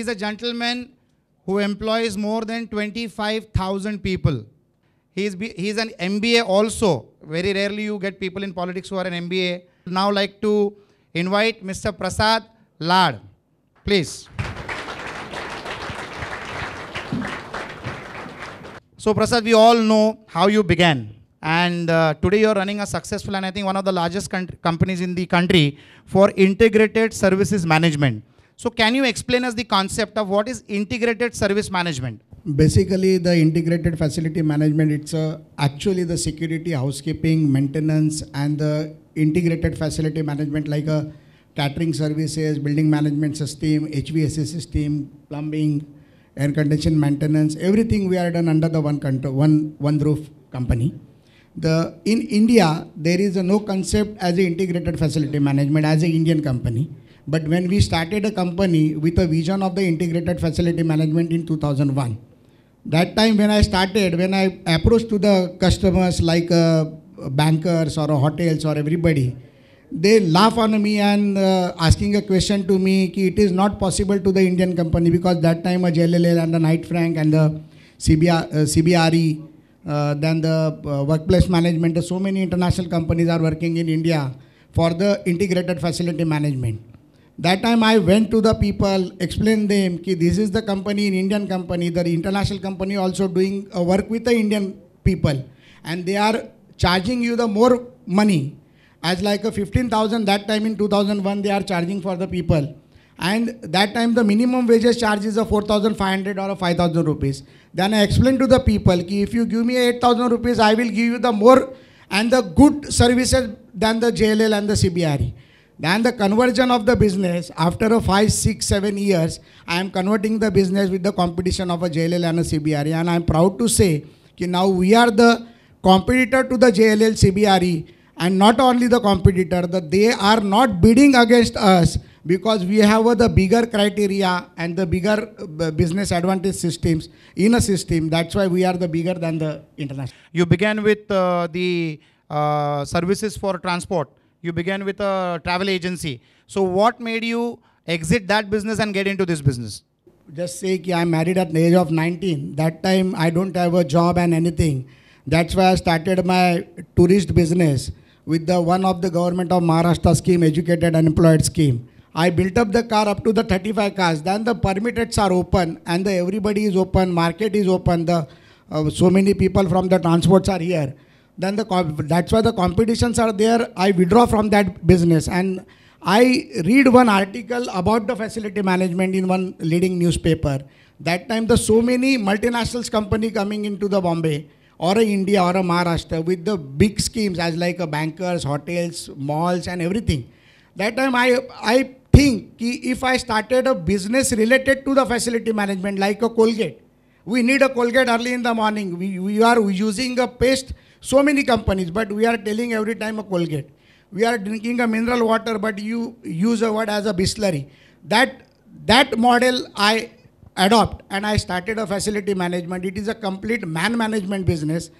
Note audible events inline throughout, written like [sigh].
He's a gentleman who employs more than 25,000 people. He's, he's an MBA also. Very rarely you get people in politics who are an MBA. Now like to invite Mr. Prasad Lad. Please. So Prasad, we all know how you began. And uh, today you're running a successful and I think one of the largest companies in the country for integrated services management. So can you explain us the concept of what is integrated service management? Basically, the integrated facility management, it's uh, actually the security, housekeeping, maintenance, and the integrated facility management like a uh, catering services, building management system, HVAC system, plumbing, air condition maintenance, everything we are done under the one, control, one, one roof company. The, in India, there is no concept as an integrated facility management as an Indian company but when we started a company with a vision of the integrated facility management in 2001, that time when I started, when I approached to the customers like uh, bankers or hotels or everybody, they laugh on me and uh, asking a question to me ki it is not possible to the Indian company because that time a JLL and the Knight Frank and the CBR, uh, CBRE, uh, then the uh, workplace management, so many international companies are working in India for the integrated facility management. That time I went to the people, explained them, that this is the company, an Indian company, the international company also doing uh, work with the Indian people. And they are charging you the more money. As like a 15,000 that time in 2001, they are charging for the people. And that time the minimum wages charge is 4,500 or 5,000 rupees. Then I explained to the people, that if you give me 8,000 rupees, I will give you the more and the good services than the JLL and the CBRE. Then the conversion of the business after a five, six, seven years, I am converting the business with the competition of a JLL and a CBRE, and I am proud to say that now we are the competitor to the JLL CBRE, and not only the competitor, that they are not bidding against us because we have uh, the bigger criteria and the bigger uh, business advantage systems in a system. That's why we are the bigger than the international. You began with uh, the uh, services for transport. You began with a travel agency. So what made you exit that business and get into this business? Just say ki I'm married at the age of 19. That time I don't have a job and anything. That's why I started my tourist business with the one of the government of Maharashtra scheme, educated unemployed scheme. I built up the car up to the 35 cars. Then the permitted are open and the everybody is open, market is open. The uh, so many people from the transports are here then the that's why the competitions are there. I withdraw from that business and I read one article about the facility management in one leading newspaper. That time, the so many multinationals company coming into the Bombay or a India or a Maharashtra with the big schemes as like a bankers, hotels, malls and everything. That time, I, I think if I started a business related to the facility management like a Colgate, we need a Colgate early in the morning. We, we are using a paste so many companies, but we are telling every time a Colgate. We are drinking a mineral water, but you use a word as a Bisleri. That, that model I adopt and I started a facility management. It is a complete man management business.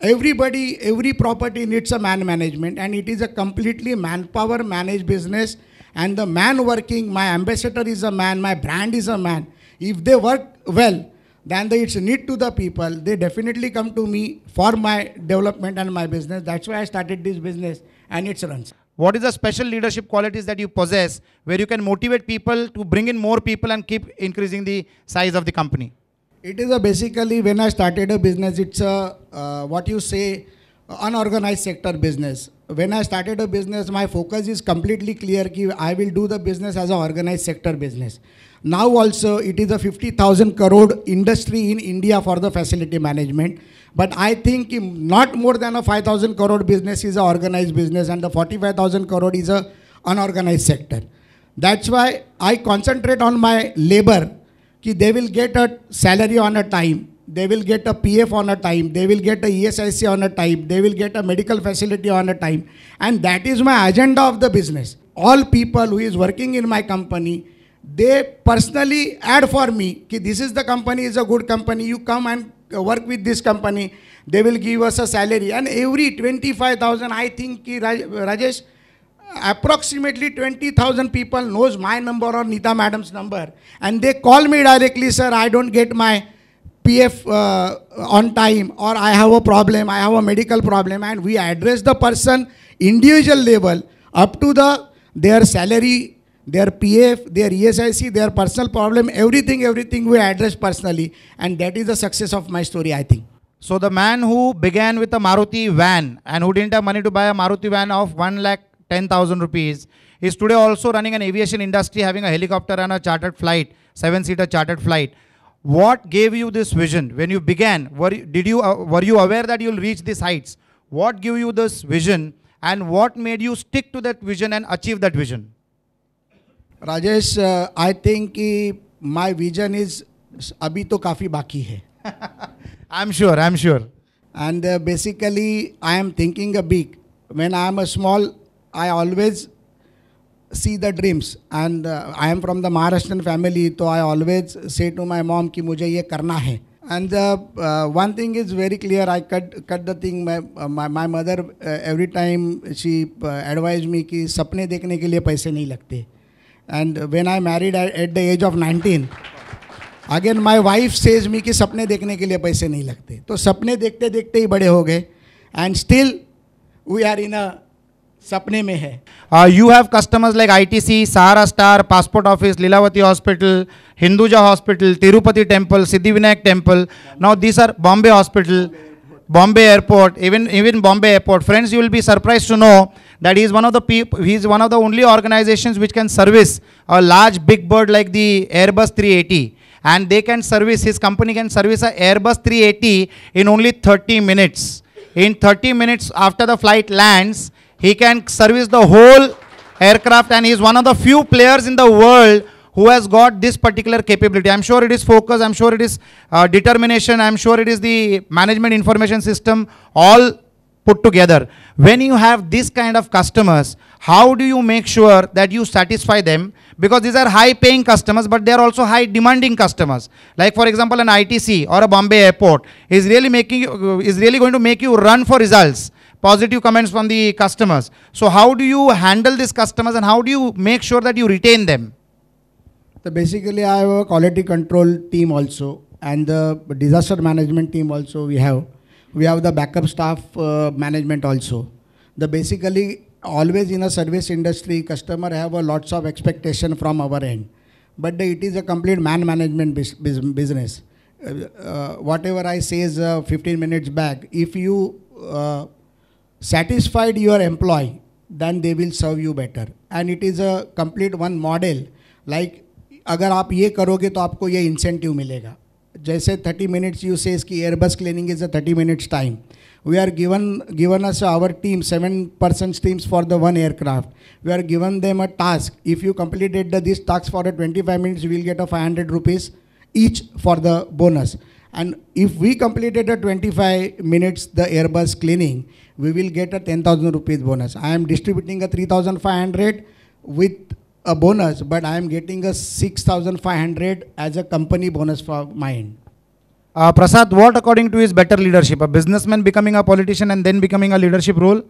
Everybody, every property needs a man management and it is a completely manpower managed business and the man working, my ambassador is a man, my brand is a man. If they work well, then the, it's need to the people. They definitely come to me for my development and my business. That's why I started this business and it runs. What is the special leadership qualities that you possess where you can motivate people to bring in more people and keep increasing the size of the company? It is a basically when I started a business, it's a uh, what you say unorganized sector business. When I started a business, my focus is completely clear. I will do the business as an organized sector business. Now also it is a 50,000 crore industry in India for the facility management. But I think not more than a 5,000 crore business is an organized business and the 45,000 crore is an unorganized sector. That's why I concentrate on my labor. Ki they will get a salary on a time. They will get a PF on a time. They will get a ESIC on a time. They will get a medical facility on a time. And that is my agenda of the business. All people who is working in my company they personally add for me ki this is the company is a good company you come and work with this company they will give us a salary and every 25000 i think ki rajesh approximately 20000 people knows my number or nita madam's number and they call me directly sir i don't get my pf uh, on time or i have a problem i have a medical problem and we address the person individual level up to the their salary their PF, their ESIC, their personal problem, everything, everything we address personally. And that is the success of my story, I think. So the man who began with a Maruti van and who didn't have money to buy a Maruti van of 1 lakh 10,000 rupees is today also running an aviation industry, having a helicopter and a chartered flight, seven-seater chartered flight. What gave you this vision when you began? Were you, did you uh, were you aware that you'll reach these heights? What gave you this vision, and what made you stick to that vision and achieve that vision? Rajesh I uh, think कि my vision is अभी तो काफ़ी बाकी है I am sure I am sure and basically I am thinking a big when I am a small I always see the dreams and I am from the Maharashtra family तो I always say to my mom कि मुझे ये करना है and one thing is very clear I cut cut the thing my mother every time she advise me कि सपने देखने के लिए पैसे नहीं लगते and when I married at the age of nineteen 19, again my wife says me कि सपने देखने के लिए पैसे नहीं लगते तो सपने देखते देखते ही बड़े हो गए and still we are in a सपने में है you have customers like ITC Sahara star passport office Lilavati hospital Hinduja hospital Tirupati temple Siddhivinayak temple now this are Bombay hospital Bombay airport even even Bombay airport friends you will be surprise to know that he is one of the he is one of the only organizations which can service a large big bird like the Airbus 380 and they can service his company can service an Airbus 380 in only 30 minutes in 30 minutes after the flight lands he can service the whole aircraft and he is one of the few players in the world who has got this particular capability. I'm sure it is focus, I'm sure it is uh, determination, I'm sure it is the management information system. All put together. When you have this kind of customers, how do you make sure that you satisfy them? Because these are high paying customers, but they are also high demanding customers. Like for example, an ITC or a Bombay airport is really making you, uh, is really going to make you run for results. Positive comments from the customers. So how do you handle these customers and how do you make sure that you retain them? So basically I have a quality control team also and the disaster management team also we have we have the backup staff uh, management also. The basically always in a service industry, customer have a lots of expectation from our end, but it is a complete man management business. Uh, uh, whatever I say is uh, 15 minutes back. If you uh, satisfied your employee, then they will serve you better. And it is a complete one model. Like अगर आप ये करोगे तो आपको ये incentive मिलेगा जैसे thirty minutes you says की Airbus cleaning is a thirty minutes time we are given given us our team seven person teams for the one aircraft we are given them a task if you completed the this task for a twenty five minutes we'll get a five hundred rupees each for the bonus and if we completed a twenty five minutes the Airbus cleaning we will get a ten thousand rupees bonus I am distributing a three thousand five hundred with a bonus, but I am getting a 6,500 as a company bonus for mine. Uh, Prasad, what according to is better leadership? A businessman becoming a politician and then becoming a leadership role?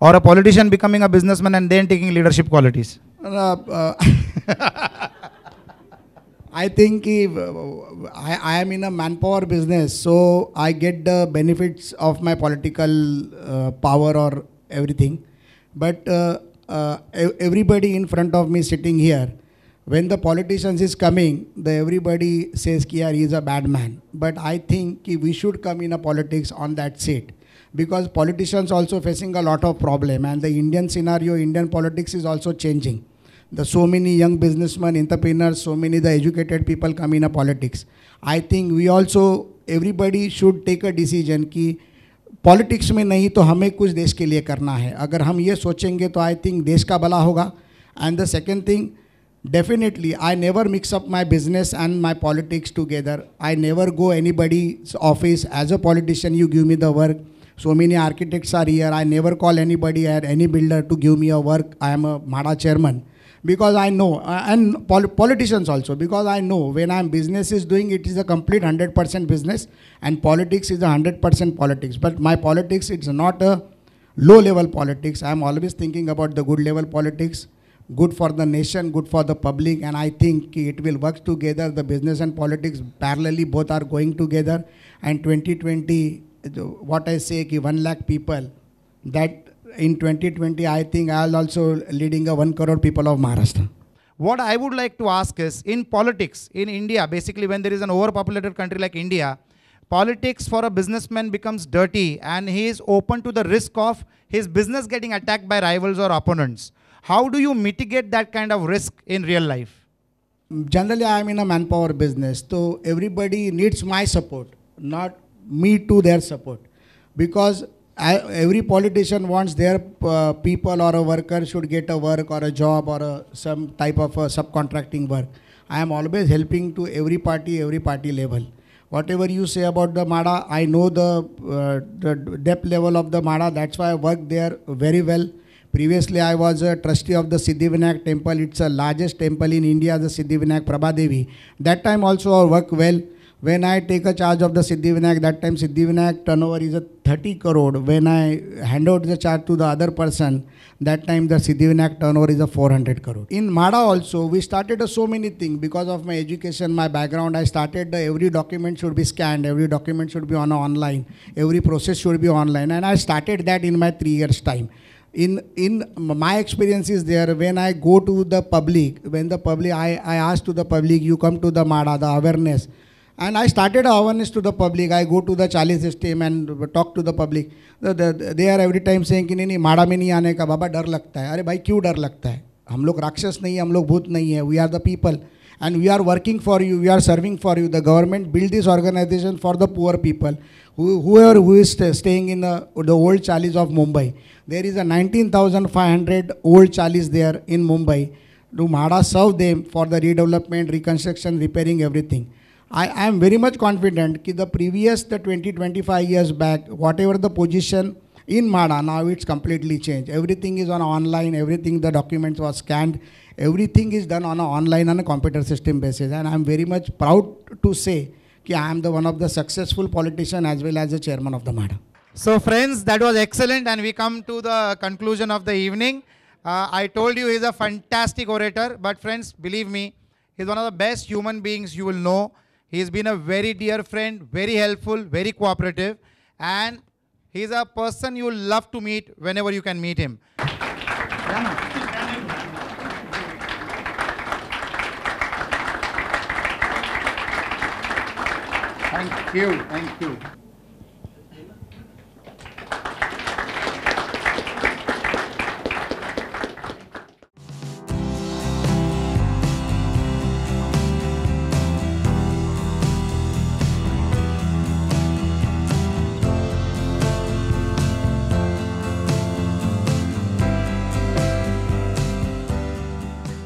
Or a politician becoming a businessman and then taking leadership qualities? Uh, uh, [laughs] I think uh, I, I, am in a manpower business, so I get the benefits of my political uh, power or everything. But uh, uh, everybody in front of me sitting here, when the politicians is coming, the everybody says ki he is a bad man. But I think ki we should come in a politics on that seat because politicians also facing a lot of problem and the Indian scenario, Indian politics is also changing. The so many young businessmen, entrepreneurs, so many the educated people come in a politics. I think we also everybody should take a decision that. Politics में नहीं तो हमें कुछ देश के लिए करना है अगर हम ये सोचेंगे तो आई थिंक देश का भला होगा and the second thing definitely I never mix up my business and my politics together I never go anybody office as a politician you give me the work so many architects are are I never call anybody or any builder to give me a work I am a MHADA chairman because I know, uh, and pol politicians also, because I know when I'm business is doing, it is a complete 100% business, and politics is a 100% politics. But my politics, it's not a low-level politics. I'm always thinking about the good-level politics, good for the nation, good for the public, and I think it will work together. The business and politics parallelly both are going together. And 2020, what I say, ki 1 lakh people, that in 2020, I think I'll also leading a one crore people of Maharashtra. What I would like to ask is, in politics, in India, basically when there is an overpopulated country like India, politics for a businessman becomes dirty and he is open to the risk of his business getting attacked by rivals or opponents. How do you mitigate that kind of risk in real life? Generally, I am in a manpower business, so everybody needs my support, not me to their support. Because every politician wants their uh, people or a worker should get a work or a job or a, some type of subcontracting work. I am always helping to every party, every party level. Whatever you say about the MADA, I know the, uh, the depth level of the MADA. That's why I work there very well. Previously, I was a trustee of the Siddhivinayak temple. It's the largest temple in India, the Siddhivinayak Prabhadevi. That time also I worked well. When I take a charge of the Siddhi Vinayak, that time Siddhi Vinayak turnover is a 30 crore. When I hand out the charge to the other person, that time the Siddhi Vinayak turnover is a 400 crore. In Mada also, we started so many things because of my education, my background. I started every document should be scanned, every document should be on online, every process should be online, and I started that in my three years time in in my experience is there when i go to the public when the public i, I ask to the public you come to the mada the awareness and I started awareness to the public. I go to the Chali system and talk to the public. They are every time saying कि नहीं नहीं माड़ा में नहीं आने का बाबा डर लगता है अरे भाई क्यों डर लगता है हम लोग nahi नहीं है हम लोग भूत and we are working for you, we are serving for you. The government built this organization for the poor people. Who, whoever who staying in the, the old chalis of Mumbai, there is a 19,500 old chalis there in Mumbai. Do Mahara serve them for the redevelopment, reconstruction, repairing everything. I, am very much confident that the previous, the 20, 25 years back, whatever the position in MADA, now it's completely changed. Everything is on online, everything, the documents were scanned, everything is done on online and a computer system basis. And I'm very much proud to say that I am the one of the successful politician as well as the chairman of the MADA. So friends, that was excellent and we come to the conclusion of the evening. Uh, I told you he's a fantastic orator, but friends, believe me, he's one of the best human beings you will know. He's been a very dear friend, very helpful, very cooperative, and he's a person you love to meet whenever you can meet him. Thank you, thank you.